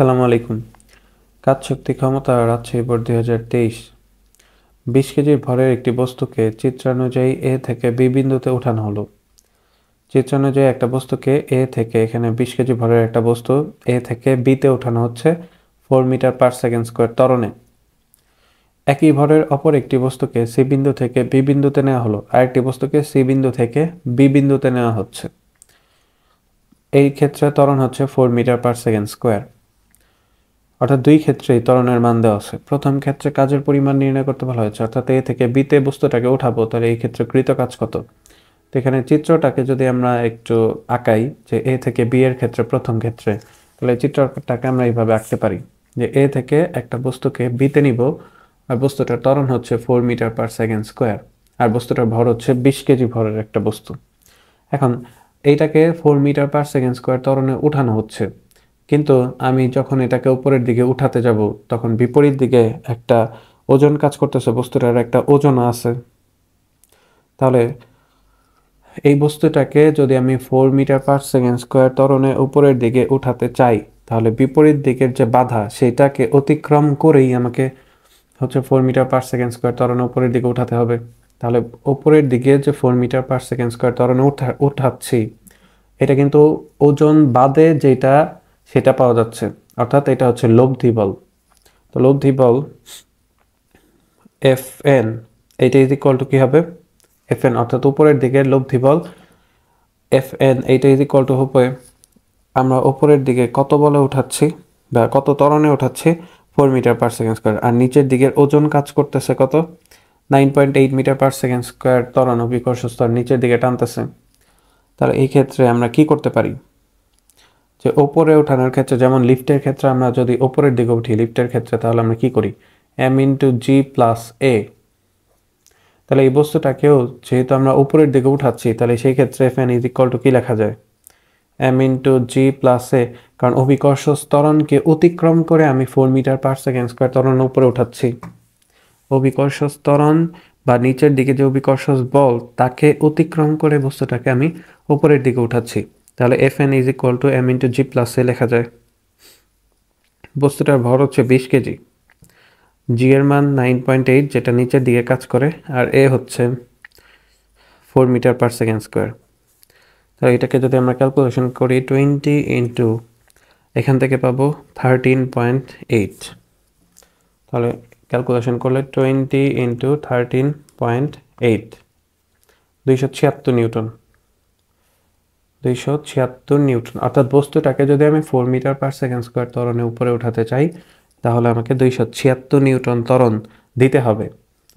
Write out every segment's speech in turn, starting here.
সালাম আলাইকুম কাজ শক্তি ক্ষমতা রাজশাহী বোর্ড দুই হাজার তেইশ বিশ কেজির ভরের একটি বস্তুকে চিত্রানুযায়ী এ থেকে বি বিন্দুতে উঠানো হলো চিত্রানুযায়ী একটা বস্তুকে এ থেকে এখানে বিশ কেজি ভরের একটা বস্তু এ থেকে বিতে উঠানো হচ্ছে four meter per second square তরণে একই ভরের অপর একটি বস্তুকে সি বিন্দু থেকে বি বিন্দুতে নেওয়া হলো আরেকটি বস্তুকে সি বিন্দু থেকে বি বিন্দুতে নেওয়া হচ্ছে এই ক্ষেত্রে ত্বরণ হচ্ছে four meter per second square অর্থাৎ দুই ক্ষেত্রেই ত্বরণের মান দেওয়া আছে প্রথম ক্ষেত্রে কাজের পরিমাণ নির্ণয় করতে বলা হয়েছে অর্থাৎ এ থেকে বিতে বস্তুটাকে উঠাবো তাহলে এই ক্ষেত্রে কৃত কাজ কত তো এখানে চিত্রটাকে যদি আমরা একটু আঁকাই যে এ থেকে বি এর ক্ষেত্রে প্রথম ক্ষেত্রে তাহলে চিত্রটাকে আমরা এইভাবে আঁকতে পারি যে এ থেকে একটা বস্তুকে বিতে নিব আর বস্তুটার ত্বরণ হচ্ছে four meter per second square আর বস্তুটার ভর হচ্ছে বিশ কেজি ভরের একটা বস্তু এখন এইটাকে four meter per second square ত্বরণে উঠানো হচ্ছে কিন্তু আমি যখন এটাকে উপরের দিকে উঠাতে যাব তখন বিপরীত দিকে একটা ওজন কাজ করতেছে বস্তুটার একটা ওজন আছে তাহলে এই বস্তুটাকে যদি আমি four meter per second square তরণে উপরের দিকে উঠাতে চাই তাহলে বিপরীত দিকের যে বাধা সেটাকে অতিক্রম করেই আমাকে হচ্ছে four meter per second square তরণে উপরের দিকে উঠাতে হবে তাহলে উপরের দিকে যে four meter per second square তরণে উঠা উঠাচ্ছি এটা কিন্তু ওজন বাদে যেটা সেটা পাওয়া যাচ্ছে অর্থাৎ এটা হচ্ছে লব্ধি বল তো লব্ধি বল এফ এন এইটা ইজ ইকুয়াল টু কী হবে এফ এন অর্থাৎ উপরের দিকে লব্ধি বল এফ এন এইটা ইজ ইকুয়াল টু হবে আমরা উপরের দিকে কত বলে উঠাচ্ছি বা কত তরণে উঠাচ্ছি four meter per second square আর নিচের দিকের ওজন কাজ করতেছে কত nine point eight meter per second square তরণ অভিকর্ষ স্তর নিচের দিকে টানতেছে তাহলে এই ক্ষেত্রে আমরা কি করতে পারি যে ওপরে ওঠানোর ক্ষেত্রে যেমন লিফটের ক্ষেত্রে আমরা যদি ওপরের দিকে উঠি লিফটের ক্ষেত্রে তাহলে আমরা কি করি M into G plus A তাহলে এই বস্তুটাকেও যেহেতু আমরা উপরের দিকে উঠাচ্ছি তাহলে সেই ক্ষেত্রে F N is equal to কী লেখা যায় M into G plus A কারণ অভিকর্ষ স্তরণকে অতিক্রম করে আমি four meter per second square তরণ উপরে উঠাচ্ছি অভিকর্ষ স্তরণ বা নিচের দিকে যে অভিকর্ষ বল তাকে অতিক্রম করে বস্তুটাকে আমি উপরের দিকে উঠাচ্ছি তাহলে F N is equal to M into G plus A লেখা যায় বস্তুটার ভর হচ্ছে বিশ কেজি জি এর মান নাইন পয়েন্ট এইট যেটা নিচের দিকে কাজ করে আর এ হচ্ছে four meter per second square তাহলে এটাকে যদি আমরা ক্যালকুলেশন করি টোয়েন্টি ইন্টু এখান থেকে পাবো থার্টিন পয়েন্ট এইট তাহলে ক্যালকুলেশন করলে twenty into thirteen point eight দুইশো ছিয়াত্তর নিউটন দুইশো ছিয়াত্তর নিউটন অর্থাৎ বস্তুটাকে যদি আমি four meter per second square ত্বরণে উপরে উঠাতে চাই তাহলে আমাকে দুইশো ছিয়াত্তর নিউটন ত্বরণ দিতে হবে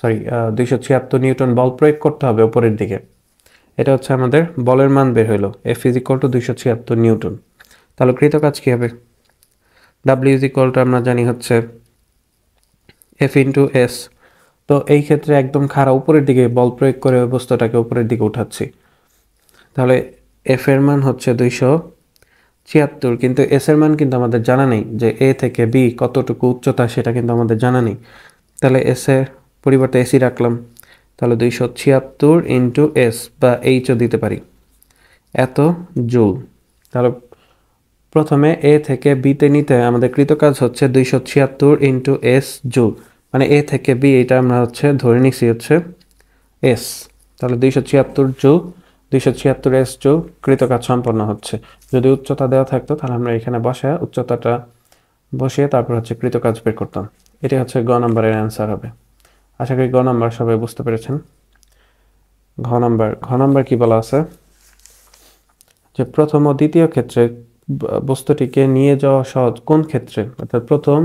সরি দুইশো ছিয়াত্তর নিউটন বল প্রয়োগ করতে হবে উপরের দিকে এটা হচ্ছে আমাদের বলের মান বের হলো এফ ইজ ইকুয়াল টু দুইশো ছিয়াত্তর নিউটন তাহলে কৃত কাজ কী হবে ডাব্লিউ ইজ টু আমরা জানি হচ্ছে এফ ইন্টু এস তো এই ক্ষেত্রে একদম খাড়া উপরের দিকে বল প্রয়োগ করে বস্তুটাকে উপরের দিকে উঠাচ্ছি তাহলে এফ এর মান হচ্ছে দুইশো ছিয়াত্তর কিন্তু এস এর মান কিন্তু আমাদের জানা নেই যে এ থেকে বি কতটুকু উচ্চতা সেটা কিন্তু আমাদের জানা নেই তাহলে এস এর পরিবর্তে এসি রাখলাম তাহলে দুইশো ছিয়াত্তর ইন্টু এস বা এইচও দিতে পারি এত জুল তাহলে প্রথমে এ থেকে বিতে নিতে আমাদের কৃতকাজ হচ্ছে দুইশো ছিয়াত্তর ইন্টু এস জুল মানে এ থেকে বি এটা আমরা হচ্ছে ধরে নিছি হচ্ছে এস তাহলে দুইশো ছিয়াত্তর জুল দুইশো ছিয়াত্তর এস যোগ কৃতকাজ সম্পন্ন হচ্ছে যদি উচ্চতা দেওয়া থাকতো তাহলে আমরা এখানে বসে উচ্চতাটা বসিয়ে তারপর হচ্ছে কৃতকাজ বের করতাম এটি হচ্ছে গ নম্বরের অ্যান্সার হবে আশা করি গ নম্বর সবাই বুঝতে পেরেছেন ঘ নম্বর ঘ নম্বর কী বলা আছে যে প্রথম ও দ্বিতীয় ক্ষেত্রে বস্তুটিকে নিয়ে যাওয়া সহজ কোন ক্ষেত্রে অর্থাৎ প্রথম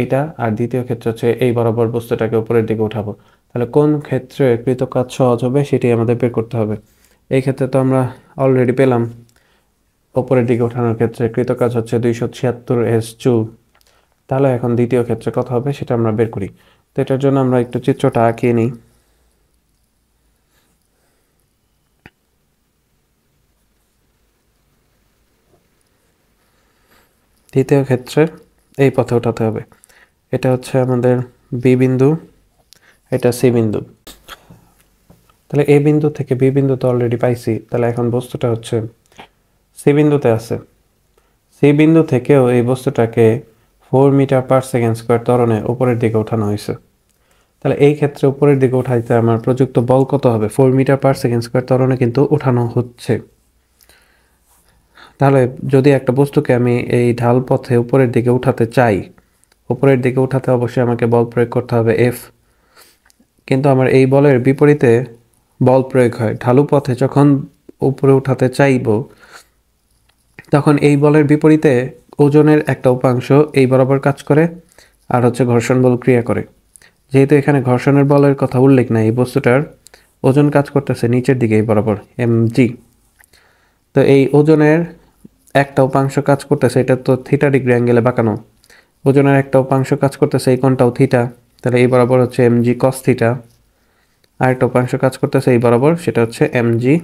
এইটা আর দ্বিতীয় ক্ষেত্রে হচ্ছে এই বরাবর বস্তুটাকে উপরের দিকে উঠাবো তাহলে কোন ক্ষেত্রে কৃতকাজ সহজ হবে সেটি আমাদের বের করতে হবে এই ক্ষেত্রে তো আমরা অলরেডি পেলাম ওপরের দিকে ওঠানোর ক্ষেত্রে কৃতকাজ হচ্ছে দুইশো ছিয়াত্তর এস চু তাহলে এখন দ্বিতীয় ক্ষেত্রে কথা হবে সেটা আমরা বের করি তো এটার জন্য আমরা একটু চিত্রটা আঁকিয়ে নিই দ্বিতীয় ক্ষেত্রে এই পথে ওঠাতে হবে এটা হচ্ছে আমাদের বি বিন্দু এটা সি বিন্দু তাহলে এ বিন্দু থেকে বি তো অলরেডি পাইছি তাহলে এখন বস্তুটা হচ্ছে সি বিন্দুতে আছে সি বিন্দু থেকেও এই বস্তুটাকে four meter per second square তরণে উপরের দিকে ওঠানো হয়েছে তাহলে এই ক্ষেত্রে উপরের দিকে উঠাইতে আমার প্রযুক্ত বল কত হবে four meter per second square তরণে কিন্তু ওঠানো হচ্ছে তাহলে যদি একটা বস্তুকে আমি এই ঢাল পথে উপরের দিকে উঠাতে চাই উপরের দিকে উঠাতে অবশ্যই আমাকে বল প্রয়োগ করতে হবে এফ কিন্তু আমার এই বলের বিপরীতে বল প্রয়োগ হয় ঢালু পথে যখন উপরে উঠাতে চাইব তখন এই বলের বিপরীতে ওজনের একটা উপাংশ এই বরাবর কাজ করে আর হচ্ছে ঘর্ষণ বল ক্রিয়া করে যেহেতু এখানে ঘর্ষণের বলের কথা উল্লেখ নাই এই বস্তুটার ওজন কাজ করতেছে নিচের দিকে এই বরাবর এম জি তো এই ওজনের একটা উপাংশ কাজ করতেছে এটা তো থিটা ডিগ্রি অ্যাঙ্গেলে বাঁকানো ওজনের একটা উপাংশ কাজ করতেছে এই কোনটাও থিটা তাহলে এই বরাবর হচ্ছে এম জি কস থিটা আরেকটা উপাংশ কাজ করতেছে এই বরাবর সেটা হচ্ছে এম জি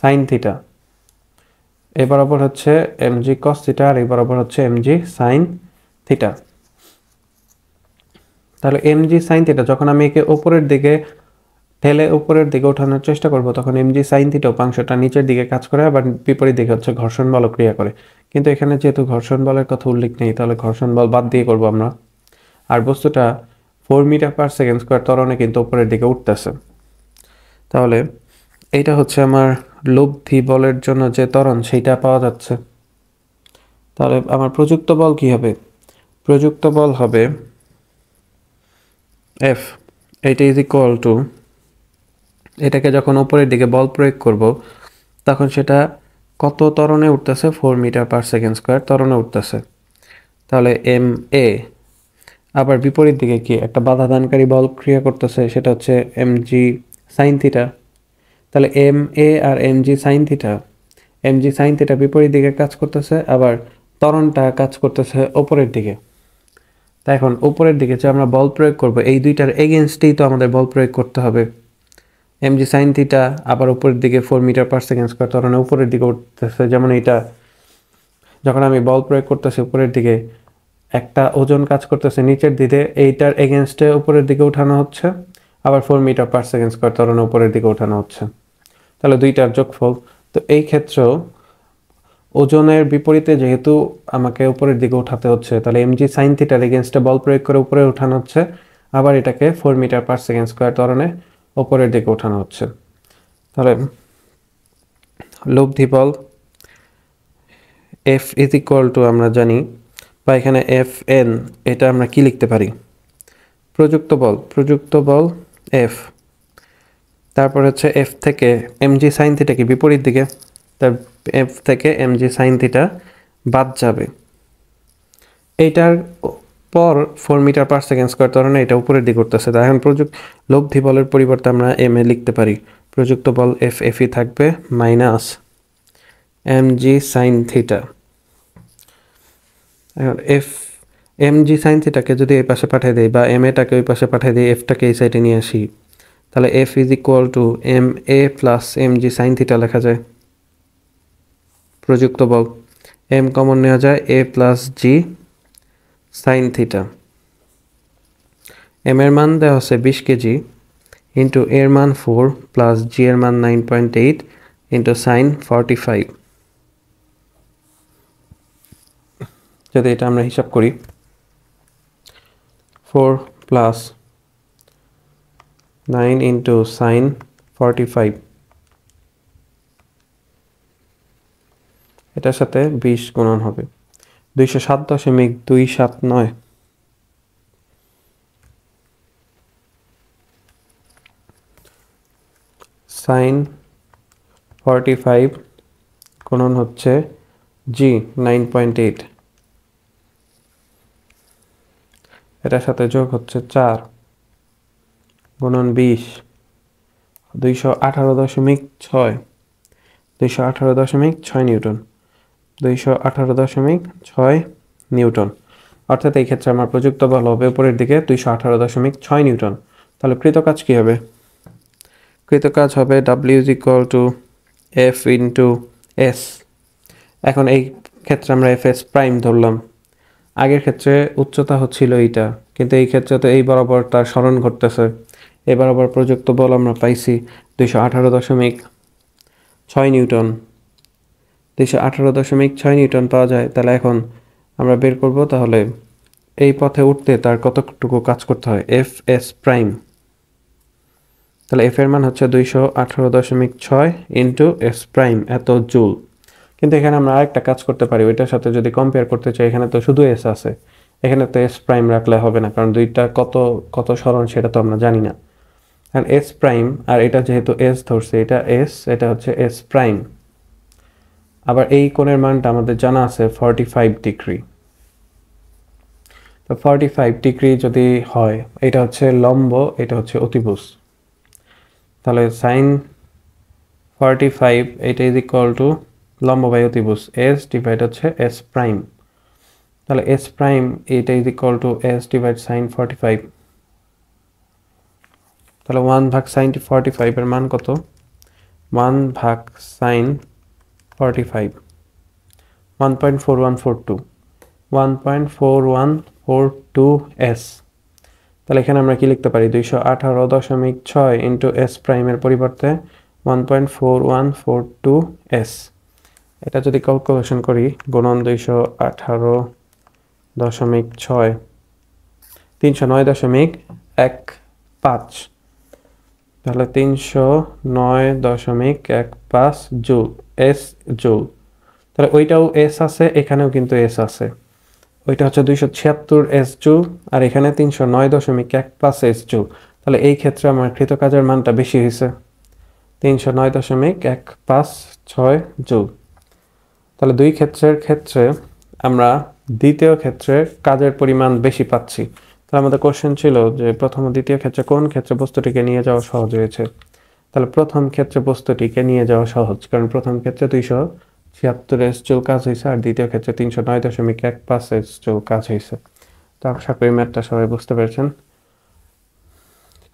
সাইন থিটা এই বরাবর হচ্ছে জি কস থিটা আর এই বরাবর হচ্ছে এম জি সাইন থিটা তাহলে এম জি সাইন থিটা যখন আমি একে ওপরের দিকে ঠেলে উপরের দিকে ওঠানোর চেষ্টা করব তখন এম জি সাইন থিটা উপাংশটা নিচের দিকে কাজ করে আবার বিপরীত দিকে হচ্ছে ঘর্ষণ বল ক্রিয়া করে কিন্তু এখানে যেহেতু ঘর্ষণ বলের কথা উল্লেখ নেই তাহলে ঘর্ষণ বল বাদ দিয়ে করব আমরা আর বস্তুটা four meter per second square ত্বরণে কিন্তু উপরের দিকে উঠতেছে তাহলে এইটা হচ্ছে আমার লব্ধি বলের জন্য যে ত্বরণ সেইটা পাওয়া যাচ্ছে তাহলে আমার প্রযুক্ত বল কি হবে প্রযুক্ত বল হবে এফ এটা ইজ ইকুয়াল টু এটাকে যখন ওপরের দিকে বল প্রয়োগ করব তখন সেটা কত তরণে উঠতেছে four meter per second square তরণে উঠতেছে তাহলে এম এ আবার বিপরীত দিকে কি একটা বাধা দানকারী বল ক্রিয়া করতেছে সেটা হচ্ছে এম জি সাইন থিটা তাহলে এম এ আর M G sine theta M G sine theta বিপরীত দিকে কাজ করতেছে আবার তরণটা কাজ করতেছে ওপরের দিকে তা এখন উপরের দিকে যে আমরা বল প্রয়োগ করব এই দুইটার এগেনস্টেই তো আমাদের বল প্রয়োগ করতে হবে এম জি সাইন থিটা আবার উপরের দিকে four meter per second square তরণে উপরের দিকে উঠতেছে যেমন এটা যখন আমি বল প্রয়োগ করতেছি উপরের দিকে একটা ওজন কাজ করতেছে নিচের দিকে এইটার এগেনস্টে উপরের দিকে উঠানো হচ্ছে আবার four meter per second square তরণে উপরের দিকে উঠানো হচ্ছে তাহলে দুইটার যোগফল তো এই ক্ষেত্রেও ওজনের বিপরীতে যেহেতু আমাকে উপরের দিকে উঠাতে হচ্ছে তাহলে এমজি সাইন থিটার এগেনস্টে বল প্রয়োগ করে উপরে উঠানো হচ্ছে আবার এটাকে four meter per second square তরণে ওপরের দিকে উঠানো হচ্ছে তাহলে লব্ধি বল এফ ইজ ইকুয়াল টু আমরা জানি বা এখানে এফ এন এটা আমরা কি লিখতে পারি প্রযুক্ত বল প্রযুক্ত বল এফ তারপর হচ্ছে এফ থেকে এমজি সাইন কি বিপরীত দিকে তার এফ থেকে এমজি সাইন থিটা বাদ যাবে এইটার পর four meter per second square ধরনের এটা উপরের দিকে উঠতেছে তাই এখন প্রযুক্ত লব্ধি বলের পরিবর্তে আমরা এম এ লিখতে পারি প্রযুক্ত বল এফ এফই থাকবে minus M G sine theta এখন এফ এম জি সাইন থিটাকে যদি এই পাশে পাঠিয়ে দিই বা এম এটাকে ওই পাশে পাঠিয়ে দিই এফটাকে এই সাইডে নিয়ে আসি তাহলে F is equal to M A plus M G sine theta লেখা যায় প্রযুক্ত বল এম কমন নেওয়া যায় A plus G sine theta M এর মান দেওয়া হচ্ছে বিশ কেজি ইন্টু এর মান ফোর প্লাস জি এর মান nine point eight into sine forty five যদি এটা আমরা হিসাব করি four plus nine into sine forty five এটার সাথে বিশ গুণন হবে দুইশো সাত দশমিক দুই সাত নয় সাইন ফর্টি ফাইভ গুণন হচ্ছে জি নাইন পয়েন্ট এইট এটার সাথে যোগ হচ্ছে চার গুণন বিশ দুইশো আঠারো দশমিক ছয় দুইশো আঠারো দশমিক ছয় নিউটন দুইশো আঠারো দশমিক ছয় নিউটন অর্থাৎ এই ক্ষেত্রে আমার প্রযুক্ত বল হবে উপরের দিকে দুইশো আঠারো দশমিক ছয় নিউটন তাহলে কৃতকাজ কী হবে কৃতকাজ হবে W is equal to F into S এখন এই ক্ষেত্রে আমরা এফ এস প্রাইম ধরলাম আগের ক্ষেত্রে উচ্চতা হচ্ছিল এইটা কিন্তু এই ক্ষেত্রে তো এই বরাবর তার স্মরণ ঘটতেছে এই বরাবর প্রযুক্ত বল আমরা পাইছি দুইশো আঠারো দশমিক ছয় নিউটন দুইশো আঠারো দশমিক ছয় নিউটন পাওয়া যায় তাহলে এখন আমরা বের করব তাহলে এই পথে উঠতে তার কতটুকু কাজ করতে হয় এফ এস প্রাইম তাহলে এফ এর মান হচ্ছে দুইশো আঠারো দশমিক ছয় ইন্টু এস প্রাইম এত জুল কিন্তু এখানে আমরা আরেকটা কাজ করতে পারি ওইটার সাথে যদি কম্পেয়ার করতে চাই এখানে তো শুধু এস আছে এখানে তো এস প্রাইম রাখলে হবে না কারণ দুইটা কত কত সরণ সেটা তো আমরা জানি না কারণ এস প্রাইম আর এটা যেহেতু এস ধরছে এটা এস এটা হচ্ছে এস প্রাইম আবার এই কোণের মানটা আমাদের জানা আছে ফর্টি ফাইভ ডিগ্রি তো ফর্টি ফাইভ ডিগ্রি যদি হয় এটা হচ্ছে লম্ব এটা হচ্ছে অতিভুজ তাহলে সাইন ফর্টি ফাইভ এটা ইজ ইকুয়াল টু লম্ববায়ু ত্রিভুজ এস ডিভাইড হচ্ছে এস প্রাইম তাহলে এস প্রাইম এইটা is equal to S divide sine forty five তাহলে ওয়ান ভাগ সাইন ফর্টি ফাইভের মান কত ওয়ান ভাগ sine forty five one point four one four two one point four one four two S তাহলে এখানে আমরা কি লিখতে পারি দুইশো আঠারো দশমিক ছয় ইন্টু এস প্রাইমের পরিবর্তে one point four one four two S এটা যদি ক্যালকুলেশন করি গুণন দুইশো আঠারো দশমিক ছয় তিনশো নয় দশমিক এক পাঁচ তাহলে তিনশো নয় দশমিক এক পাঁচ জুল এস জুল তাহলে ওইটাও এস আছে এখানেও কিন্তু এস আছে ওইটা হচ্ছে দুইশো ছিয়াত্তর এস জুল আর এখানে তিনশো নয় দশমিক এক পাঁচ এস জুল তাহলে এই ক্ষেত্রে আমার কৃতকাজের মানটা বেশি হয়েছে তিনশো নয় দশমিক এক পাঁচ ছয় জুল তাহলে দুই ক্ষেত্রের ক্ষেত্রে আমরা দ্বিতীয় ক্ষেত্রে কাজের পরিমাণ বেশি পাচ্ছি তাহলে আমাদের কোশ্চেন ছিল যে প্রথম ও দ্বিতীয় ক্ষেত্রে কোন ক্ষেত্রে বস্তুটিকে নিয়ে যাওয়া সহজ হয়েছে তাহলে প্রথম ক্ষেত্রে বস্তুটিকে নিয়ে যাওয়া সহজ কারণ প্রথম ক্ষেত্রে দুইশো ছিয়াত্তর চুল কাজ হয়েছে আর দ্বিতীয় ক্ষেত্রে তিনশো নয় দশমিক এক পাঁচ চুল কাজ হয়েছে তো আশা করি ম্যাথটা সবাই বুঝতে পেরেছেন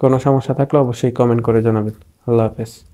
কোনো সমস্যা থাকলে অবশ্যই কমেন্ট করে জানাবেন আল্লাহ হাফেজ